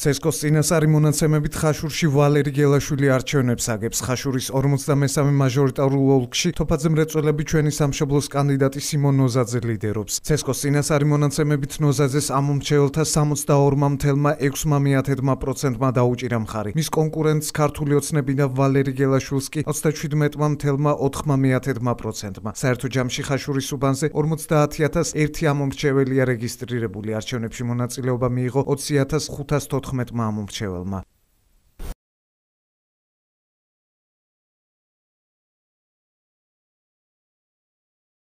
ცესკოს წინასარი მონაცემებით ხაშურში ვალერი გელაშვილი არჩევნებს აგებს ხაშურის 53 მაჟორიტარულ ოლქში თოფაძე მრეწველები ჩვენი სამშობლოს კანდიდატი სიმონ ნოზაძე ლიდერობს ცესკოს წინასარი მონაცემებით ნოზაძეს ამომრჩეველთა 62-მა მთელმა 6-მა მეათედმა პროცენტმა დაუჭირა მხარი მის კონკურენტს ქართული ოცნები და ვალერი გელაშვილს კი 37-მა მთელმა 4-მა მეათედმა პროცენტმა საერთო ჯამში ხაშურის უბანზე 50001 ამომრჩეველია რეგისტრირებული არჩევნებში მონაწილეობა მიიღო 20500 მომრჩეველმა